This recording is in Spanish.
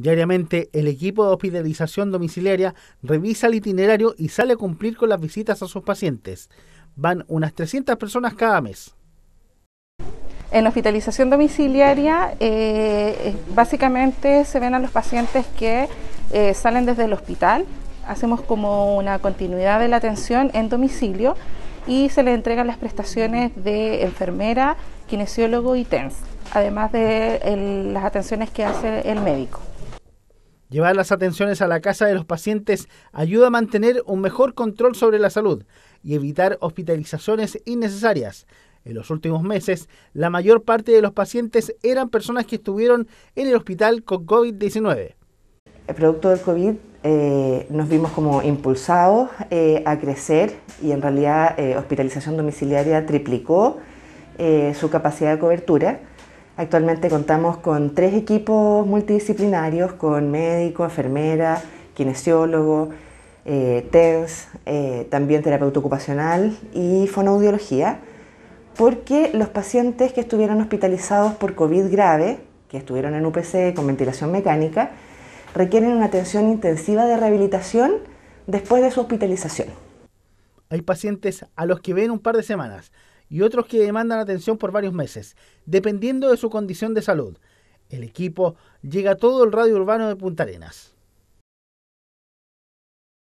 Diariamente, el equipo de hospitalización domiciliaria revisa el itinerario y sale a cumplir con las visitas a sus pacientes. Van unas 300 personas cada mes. En hospitalización domiciliaria, eh, eh, básicamente se ven a los pacientes que eh, salen desde el hospital, hacemos como una continuidad de la atención en domicilio y se le entregan las prestaciones de enfermera, kinesiólogo y TENS, además de las atenciones que hace el médico. Llevar las atenciones a la casa de los pacientes ayuda a mantener un mejor control sobre la salud y evitar hospitalizaciones innecesarias. En los últimos meses, la mayor parte de los pacientes eran personas que estuvieron en el hospital con COVID-19. El producto del COVID eh, nos vimos como impulsados eh, a crecer y en realidad eh, hospitalización domiciliaria triplicó su capacidad de cobertura Actualmente contamos con tres equipos multidisciplinarios con médico, enfermera, kinesiólogo, eh, TENS, eh, también terapeuta ocupacional y fonoaudiología, porque los pacientes que estuvieron hospitalizados por COVID grave, que estuvieron en UPC con ventilación mecánica, requieren una atención intensiva de rehabilitación después de su hospitalización. Hay pacientes a los que ven un par de semanas, y otros que demandan atención por varios meses, dependiendo de su condición de salud. El equipo llega a todo el radio urbano de Punta Arenas.